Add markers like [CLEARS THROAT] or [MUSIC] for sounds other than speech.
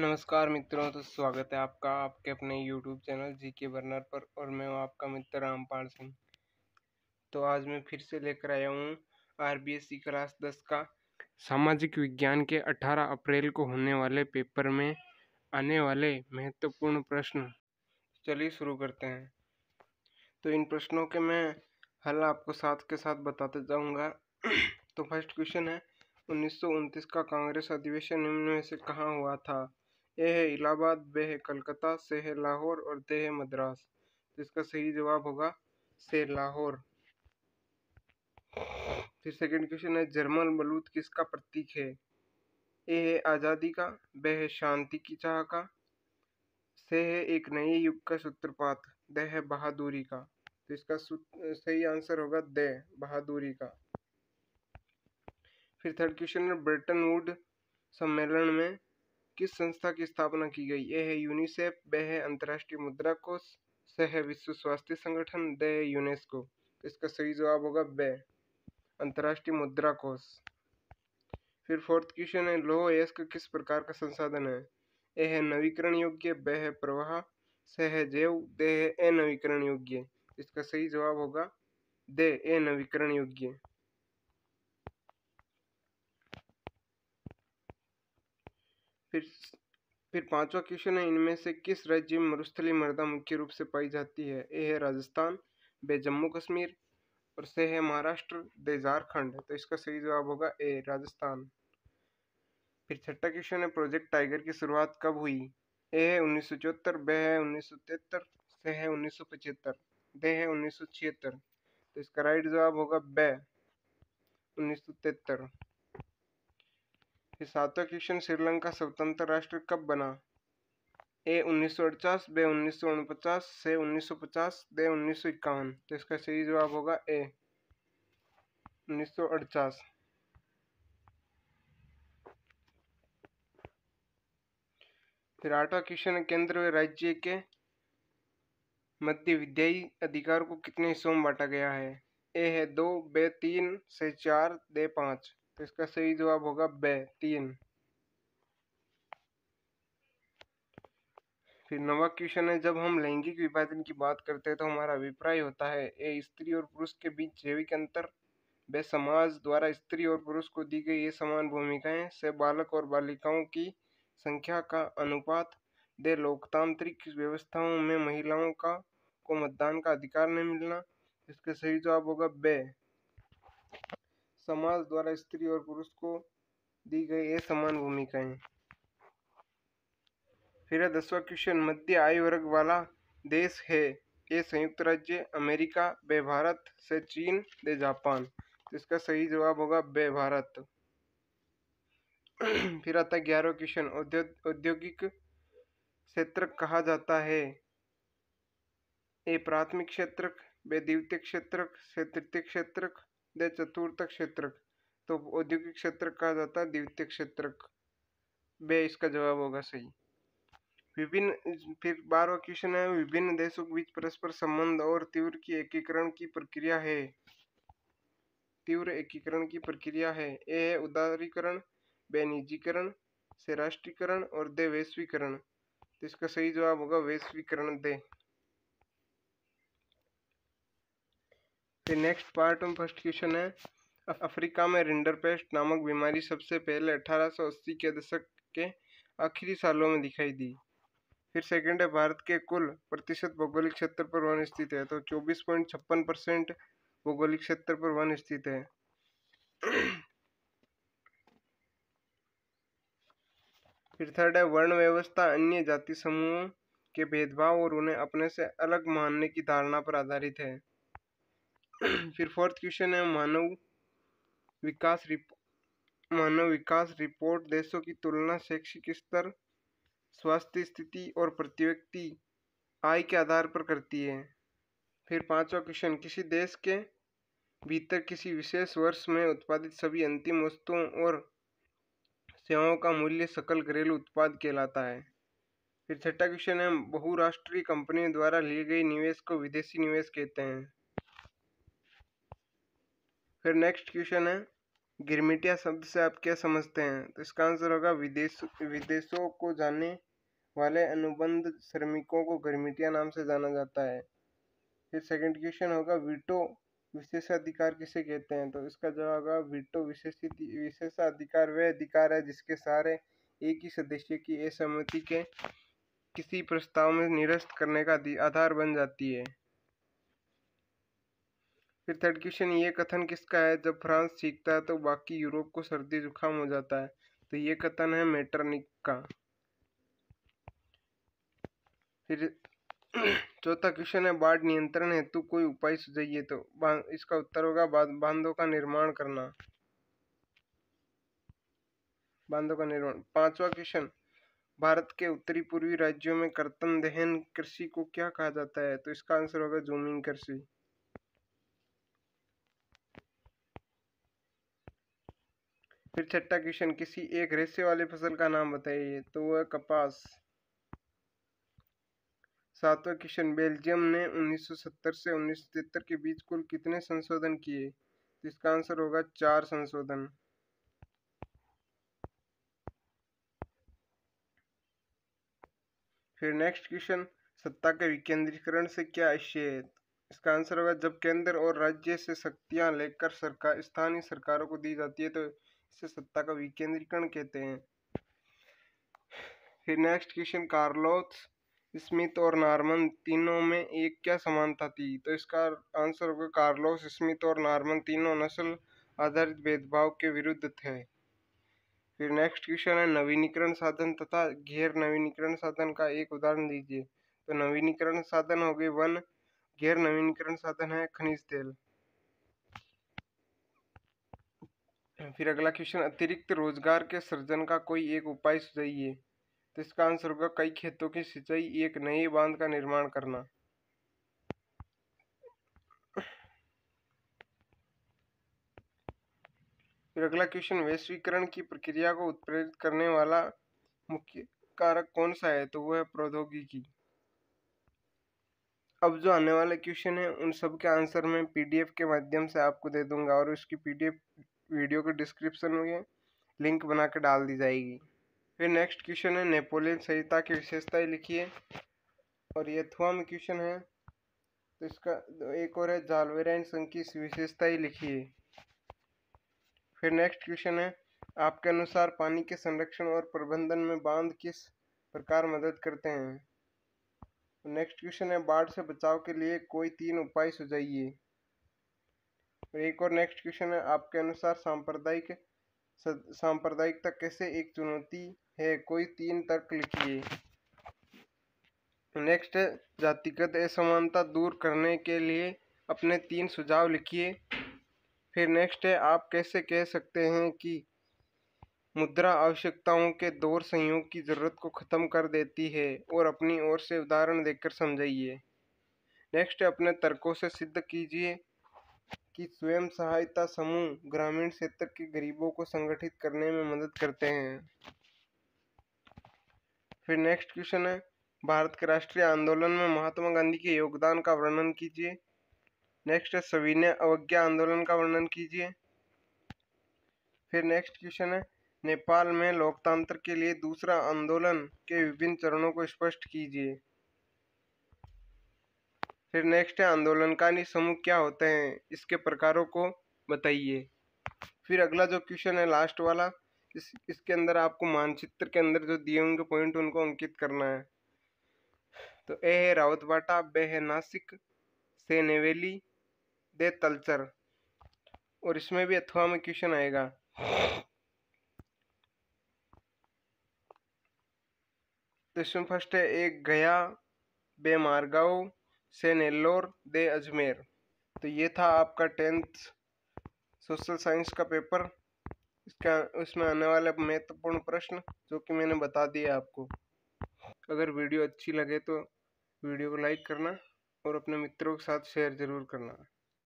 नमस्कार मित्रों तो स्वागत है आपका आपके अपने YouTube चैनल जी के बर्नर पर और मैं हूँ आपका मित्र रामपाल सिंह तो आज मैं फिर से लेकर आया हूँ आर क्लास दस का सामाजिक विज्ञान के 18 अप्रैल को होने वाले पेपर में आने वाले महत्वपूर्ण प्रश्न चलिए शुरू करते हैं तो इन प्रश्नों के मैं हल आपको साथ के साथ बताते जाऊँगा तो फर्स्ट क्वेश्चन है उन्नीस का कांग्रेस अधिवेशन निम्न में से कहाँ हुआ था ए है इलाहाबाद बे है कलकत्ता से है लाहौर और दे है मद्रास तो इसका सही जवाब होगा से लाहौर फिर सेकंड क्वेश्चन है जर्मन बलूत किसका प्रतीक है ए है आज़ादी का बे है शांति की चाह का से है एक नए युग का सूत्रपात द है बहादुरी का तो इसका सही आंसर होगा द बहादुरी का फिर थर्ड क्वेश्चन है ब्रिटन वुड सम्मेलन में किस संस्था की स्थापना की गई यह है यूनिसेफ बे है अंतर्राष्ट्रीय मुद्रा कोष सह है विश्व स्वास्थ्य संगठन द है यूनेस्को तो इसका सही जवाब होगा बे अंतर्राष्ट्रीय मुद्रा कोष फिर फोर्थ क्वेश्चन है लोह अयस्क किस प्रकार का संसाधन है ए है नवीकरण योग्य बे है प्रवाह सह है जैव द है अनवीकरण योग्य इसका सही जवाब होगा दे ए नवीकरण योग्य फिर फिर पांचवा क्वेश्चन है इनमें से किस राज्य में मरुस्थली मृदा मुख्य रूप से पाई जाती है ए है राजस्थान बे जम्मू कश्मीर और से है महाराष्ट्र दे झारखंड तो इसका सही जवाब होगा ए राजस्थान फिर छठा क्वेश्चन है प्रोजेक्ट टाइगर की शुरुआत कब हुई ए है उन्नीस सौ चौहत्तर बे है उन्नीस सौ तिहत्तर से है उन्नीस सौ पचहत्तर दे है उन्नीस सौ छिहत्तर तो इसका राइट जवाब होगा बे उन्नीस सौ तिहत्तर सातवा क्वेश्चन श्रीलंका स्वतंत्र राष्ट्र कब बना ए उन्नीस सौ अड़चास बे उन्नीस सौ उनपचास से उन्नीस सौ पचास दे उन्नीस सौ इक्यावन तो इसका सही जवाब होगा ए उन्नीस फिर अड़चास क्वेश्चन किशन केंद्र व राज्य के मध्य विद्यायी अधिकार को कितने हिस्सों में बांटा गया है ए है दो बे तीन से चार दे पाँच तो इसका सही जवाब होगा बे तीन फिर नवा क्वेश्चन है जब हम लैंगिक विभाजन की बात करते हैं तो हमारा अभिप्राय होता है ए स्त्री और पुरुष के बीच जैविक अंतर बे समाज द्वारा स्त्री और पुरुष को दी गई ये समान भूमिकाएं से बालक और बालिकाओं की संख्या का अनुपात दे लोकतांत्रिक व्यवस्थाओं में महिलाओं का को मतदान का अधिकार नहीं मिलना इसका सही जवाब होगा बे समाज द्वारा स्त्री और पुरुष को दी गई ये समान भूमिकाएं फिर दसवा क्वेश्चन मध्य आयु वर्ग वाला देश है ये संयुक्त राज्य अमेरिका बे भारत से चीन दे जापान तो इसका सही जवाब होगा बे भारत [CLEARS THROAT] फिर आता ग्यारह ग्यारहवा क्वेश्चन औद्योगिक क्षेत्र कहा जाता है ये प्राथमिक क्षेत्र बे द्वितीय क्षेत्र से तृतीय क्षेत्र द चतुर्थ क्षेत्रक तो औद्योगिक क्षेत्र कहा जाता है द्वितीय क्षेत्रक बे इसका जवाब होगा सही विभिन्न फिर बारहवा क्वेश्चन है विभिन्न देशों के बीच परस्पर संबंध और तीव्र की एकीकरण की प्रक्रिया है तीव्र एकीकरण की प्रक्रिया है ए है उदारीकरण बे निजीकरण से राष्ट्रीयकरण और दे वैश्वीकरण तो इसका सही जवाब होगा वैश्वीकरण दे फिर नेक्स्ट पार्ट में फर्स्ट क्वेश्चन है अफ्रीका में रिंडर पेस्ट नामक बीमारी सबसे पहले 1880 के दशक के आखिरी सालों में दिखाई दी फिर सेकंड है भारत के कुल प्रतिशत भौगोलिक क्षेत्र पर वन स्थित है तो चौबीस पॉइंट छप्पन परसेंट भौगोलिक क्षेत्र पर वन स्थित है फिर थर्ड है वर्ण व्यवस्था अन्य जाति समूहों के भेदभाव और उन्हें अपने से अलग मानने की धारणा पर आधारित है [CLEARS THROAT] फिर फोर्थ क्वेश्चन है मानव विकास मानव विकास रिपोर्ट देशों की तुलना शैक्षिक स्तर स्वास्थ्य स्थिति और प्रति व्यक्ति आय के आधार पर करती है फिर पांचवा क्वेश्चन किसी देश के भीतर किसी विशेष वर्ष में उत्पादित सभी अंतिम वस्तुओं और सेवाओं का मूल्य सकल घरेलू उत्पाद कहलाता है फिर छठा क्वेश्चन है बहुराष्ट्रीय कंपनियों द्वारा लिए गए निवेश को विदेशी निवेश कहते हैं फिर नेक्स्ट क्वेश्चन है गिरमिटिया शब्द से आप क्या समझते हैं तो इसका आंसर होगा विदेश विदेशों को जाने वाले अनुबंध श्रमिकों को गिरमिटिया नाम से जाना जाता है फिर सेकंड क्वेश्चन होगा वीटो विशेषाधिकार किसे कहते हैं तो इसका जवाब होगा वीटो विशेष विशेषाधिकार वह अधिकार है जिसके सारे एक ही सदस्य की असहमति के किसी प्रस्ताव में निरस्त करने का आधार बन जाती है फिर थर्ड क्वेश्चन ये कथन किसका है जब फ्रांस सीखता है तो बाकी यूरोप को सर्दी जुकाम हो जाता है तो ये कथन है मेटरनिक का फिर [CLEARS THROAT] चौथा क्वेश्चन है बाढ़ नियंत्रण हेतु कोई उपाय सुझाइए तो इसका उत्तर होगा बांधों का निर्माण करना बांधों का निर्माण पांचवा क्वेश्चन भारत के उत्तरी पूर्वी राज्यों में कर्तन दहन कृषि को क्या कहा जाता है तो इसका आंसर होगा जूमिंग कृषि फिर छठा क्वेश्चन किसी एक रेसे वाले फसल का नाम बताइए तो वह कपास सातवा क्वेश्चन बेल्जियम ने 1970 से उन्नीस के बीच कुल कितने संशोधन किए तो इसका आंसर होगा चार संशोधन फिर नेक्स्ट क्वेश्चन सत्ता के विकेंद्रीकरण से क्या आशय है इसका आंसर होगा जब केंद्र और राज्य से शक्तियां लेकर सरकार स्थानीय सरकारों को दी जाती है तो इसे सत्ता का विकेंद्रीकरण कहते हैं फिर नेक्स्ट क्वेश्चन कार्लोथ स्मिथ और नार्मन तीनों में एक क्या समानता थी तो इसका आंसर होगा कार्लोस स्मिथ और नार्मन तीनों नस्ल आधारित भेदभाव के विरुद्ध थे फिर नेक्स्ट क्वेश्चन है नवीनीकरण साधन तथा गैर नवीनीकरण साधन का एक उदाहरण दीजिए तो नवीनीकरण साधन हो गए वन गैर नवीनीकरण साधन है खनिज तेल फिर अगला क्वेश्चन अतिरिक्त रोजगार के सृजन का कोई एक उपाय सुझाइए तो इसका आंसर होगा कई खेतों की सिंचाई एक नए बांध का निर्माण करना फिर अगला क्वेश्चन वैश्वीकरण की प्रक्रिया को उत्प्रेरित करने वाला मुख्य कारक कौन सा है तो वो है प्रौद्योगिकी अब जो आने वाले क्वेश्चन है उन सब के आंसर मैं पीडीएफ के माध्यम से आपको दे दूंगा और उसकी पीडीएफ वीडियो के डिस्क्रिप्शन में लिंक कर डाल दी जाएगी फिर नेक्स्ट क्वेश्चन है नेपोलियन संहिता की विशेषताएं लिखिए और ये अथवा में क्वेश्चन है तो इसका एक और है जालवेरा एंड संघ की ही लिखिए फिर नेक्स्ट क्वेश्चन है आपके अनुसार पानी के संरक्षण और प्रबंधन में बांध किस प्रकार मदद करते हैं नेक्स्ट तो क्वेश्चन है बाढ़ से बचाव के लिए कोई तीन उपाय सुझाइए एक और नेक्स्ट क्वेश्चन है आपके अनुसार सांप्रदायिक सांप्रदायिकता कैसे एक चुनौती है कोई तीन तर्क लिखिए नेक्स्ट जातिगत असमानता दूर करने के लिए अपने तीन सुझाव लिखिए फिर नेक्स्ट है आप कैसे कह सकते हैं कि मुद्रा आवश्यकताओं के दौर संयोग की ज़रूरत को ख़त्म कर देती है और अपनी ओर से उदाहरण देकर समझाइए नेक्स्ट अपने तर्कों से सिद्ध कीजिए कि स्वयं सहायता समूह ग्रामीण क्षेत्र के गरीबों को संगठित करने में मदद करते हैं फिर नेक्स्ट क्वेश्चन है भारत के राष्ट्रीय आंदोलन में महात्मा गांधी के योगदान का वर्णन कीजिए नेक्स्ट है सविनय अवज्ञा आंदोलन का वर्णन कीजिए फिर नेक्स्ट क्वेश्चन है नेपाल में लोकतंत्र के लिए दूसरा आंदोलन के विभिन्न चरणों को स्पष्ट कीजिए फिर नेक्स्ट है आंदोलनकारी समूह क्या होते हैं इसके प्रकारों को बताइए फिर अगला जो क्वेश्चन है लास्ट वाला इस इसके अंदर आपको मानचित्र के अंदर जो दिए होंगे पॉइंट उनको अंकित करना है तो ए है रावतवाटा बे है नासिक से नेवेली दे तलचर और इसमें भी अथवा में क्वेश्चन आएगा तो इसमें फर्स्ट है एक गया बे मारगांव से नेल्लोर दे अजमेर तो ये था आपका टेंथ सोशल साइंस का पेपर इसका उसमें आने वाले महत्वपूर्ण प्रश्न जो कि मैंने बता दिया आपको अगर वीडियो अच्छी लगे तो वीडियो को लाइक करना और अपने मित्रों के साथ शेयर ज़रूर करना